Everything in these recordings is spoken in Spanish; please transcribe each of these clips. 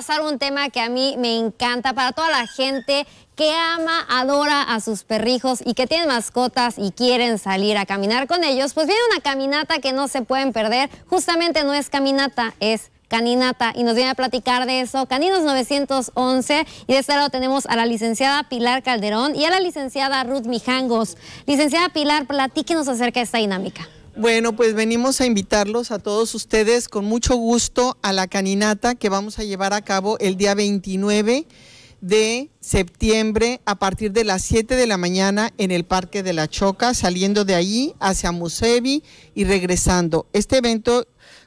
pasar un tema que a mí me encanta para toda la gente que ama, adora a sus perrijos y que tienen mascotas y quieren salir a caminar con ellos, pues viene una caminata que no se pueden perder. Justamente no es caminata, es caninata y nos viene a platicar de eso Caninos 911 y de este lado tenemos a la licenciada Pilar Calderón y a la licenciada Ruth Mijangos. Licenciada Pilar, platíquenos acerca de esta dinámica. Bueno, pues venimos a invitarlos a todos ustedes con mucho gusto a la caninata que vamos a llevar a cabo el día 29 de septiembre a partir de las 7 de la mañana en el Parque de la Choca, saliendo de ahí hacia Musevi y regresando. Este evento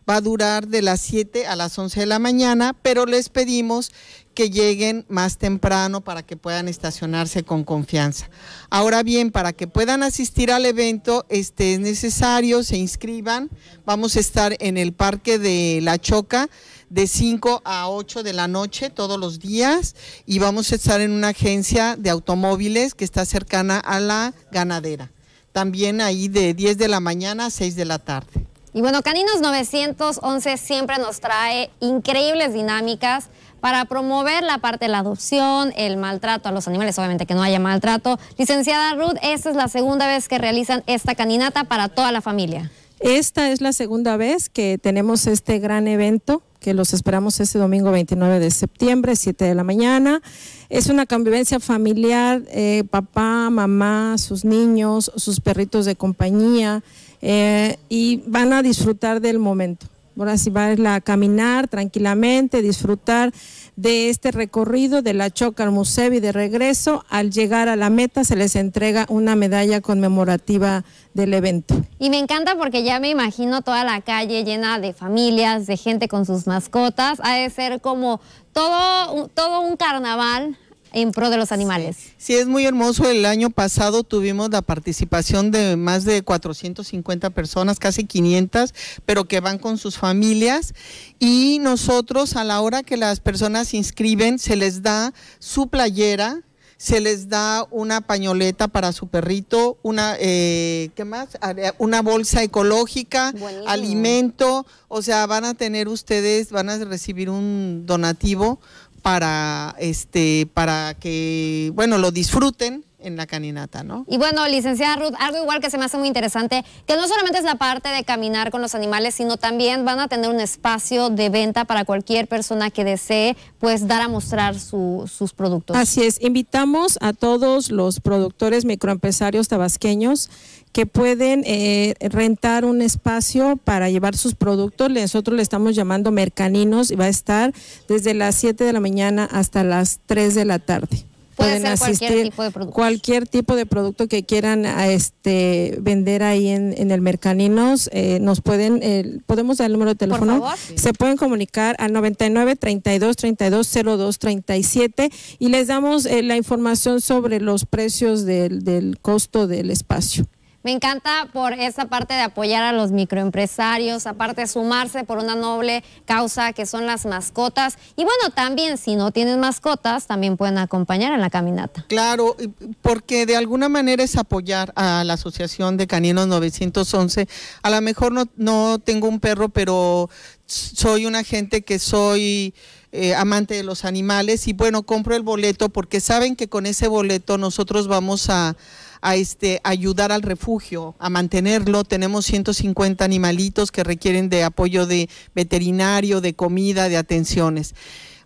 va a durar de las 7 a las 11 de la mañana, pero les pedimos que lleguen más temprano para que puedan estacionarse con confianza. Ahora bien, para que puedan asistir al evento, este es necesario, se inscriban. Vamos a estar en el Parque de La Choca de 5 a 8 de la noche todos los días y vamos a estar en una agencia de automóviles que está cercana a la ganadera. También ahí de 10 de la mañana a 6 de la tarde. Y bueno, Caninos 911 siempre nos trae increíbles dinámicas para promover la parte de la adopción, el maltrato a los animales, obviamente que no haya maltrato. Licenciada Ruth, esta es la segunda vez que realizan esta caninata para toda la familia. Esta es la segunda vez que tenemos este gran evento que los esperamos este domingo 29 de septiembre, 7 de la mañana. Es una convivencia familiar, eh, papá, mamá, sus niños, sus perritos de compañía, eh, y van a disfrutar del momento. Ahora sí a caminar tranquilamente, disfrutar de este recorrido de la Choca al Museo de regreso. Al llegar a la meta se les entrega una medalla conmemorativa del evento. Y me encanta porque ya me imagino toda la calle llena de familias, de gente con sus mascotas. Ha de ser como todo, todo un carnaval en pro de los animales. Sí, es muy hermoso. El año pasado tuvimos la participación de más de 450 personas, casi 500, pero que van con sus familias. Y nosotros a la hora que las personas se inscriben, se les da su playera, se les da una pañoleta para su perrito, una, eh, ¿qué más? Una bolsa ecológica, alimento, o sea, van a tener ustedes, van a recibir un donativo para, este, para que, bueno, lo disfruten en la caninata, ¿no? Y bueno, licenciada Ruth, algo igual que se me hace muy interesante, que no solamente es la parte de caminar con los animales, sino también van a tener un espacio de venta para cualquier persona que desee, pues, dar a mostrar su, sus productos. Así es, invitamos a todos los productores microempresarios tabasqueños que pueden eh, rentar un espacio para llevar sus productos. Nosotros le estamos llamando mercaninos y va a estar desde las 7 de la mañana hasta las 3 de la tarde pueden asistir cualquier tipo de producto. Cualquier tipo de producto que quieran este, vender ahí en, el Mercaninos, eh, nos pueden, eh, podemos dar el número de teléfono. Se pueden comunicar al 99 32 32 02 37 y les damos eh, la información sobre los precios del costo del espacio. Me encanta por esa parte de apoyar a los microempresarios, aparte sumarse por una noble causa que son las mascotas. Y bueno, también si no tienen mascotas, también pueden acompañar en la caminata. Claro, porque de alguna manera es apoyar a la Asociación de Caninos 911. A lo mejor no, no tengo un perro, pero soy una gente que soy... Eh, amante de los animales y bueno, compro el boleto porque saben que con ese boleto nosotros vamos a, a este, ayudar al refugio, a mantenerlo. Tenemos 150 animalitos que requieren de apoyo de veterinario, de comida, de atenciones.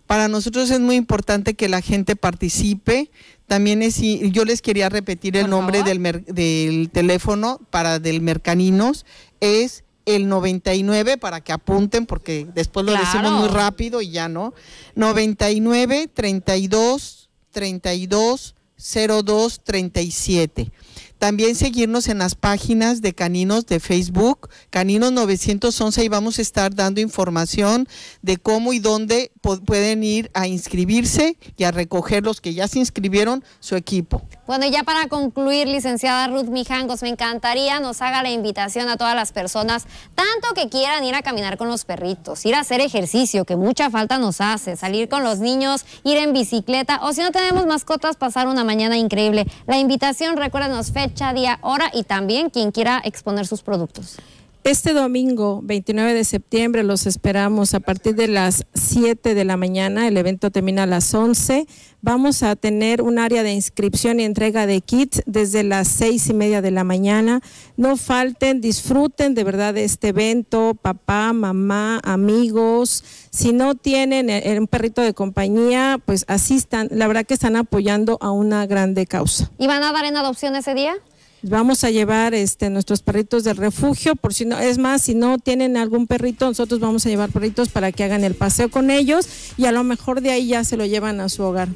Para nosotros es muy importante que la gente participe. También es, yo les quería repetir el nombre del, teléfono para del Mercaninos. Es el 99 para que apunten porque después lo decimos muy rápido y ya no. 99 32 32 0237. También seguirnos en las páginas de Caninos de Facebook, Caninos 911, y vamos a estar dando información de cómo y dónde pueden ir a inscribirse y a recoger los que ya se inscribieron su equipo. Bueno, y ya para concluir, licenciada Ruth Mijangos, me encantaría nos haga la invitación a todas las personas, tanto que quieran ir a caminar con los perritos, ir a hacer ejercicio, que mucha falta nos hace, salir con los niños, ir en bicicleta, o si no tenemos mascotas, pasar una mañana increíble. La invitación, recuérdenos fecha, día, hora y también quien quiera exponer sus productos. Este domingo 29 de septiembre los esperamos a partir de las 7 de la mañana. El evento termina a las 11. Vamos a tener un área de inscripción y entrega de kits desde las 6 y media de la mañana. No falten, disfruten de verdad de este evento, papá, mamá, amigos. Si no tienen eh, eh, un perrito de compañía, pues asistan. La verdad que están apoyando a una grande causa. ¿Y van a dar en adopción ese día? Vamos a llevar este, nuestros perritos del refugio, por si no, es más, si no tienen algún perrito, nosotros vamos a llevar perritos para que hagan el paseo con ellos y a lo mejor de ahí ya se lo llevan a su hogar.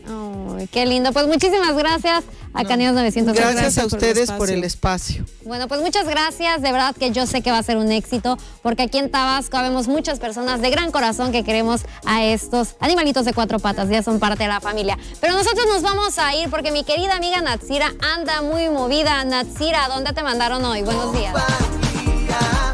qué lindo. Pues muchísimas gracias a no. 900. Gracias, a ustedes por el, espacio. Bueno, pues muchas gracias. De verdad que yo sé que va a ser un éxito porque aquí en Tabasco vemos muchas personas de gran corazón que queremos a estos animalitos de cuatro patas. Ya son parte de la familia. Pero nosotros nos vamos a ir porque mi querida amiga Natsira anda muy movida. Natsira Cira, ¿dónde te mandaron hoy? Buenos días.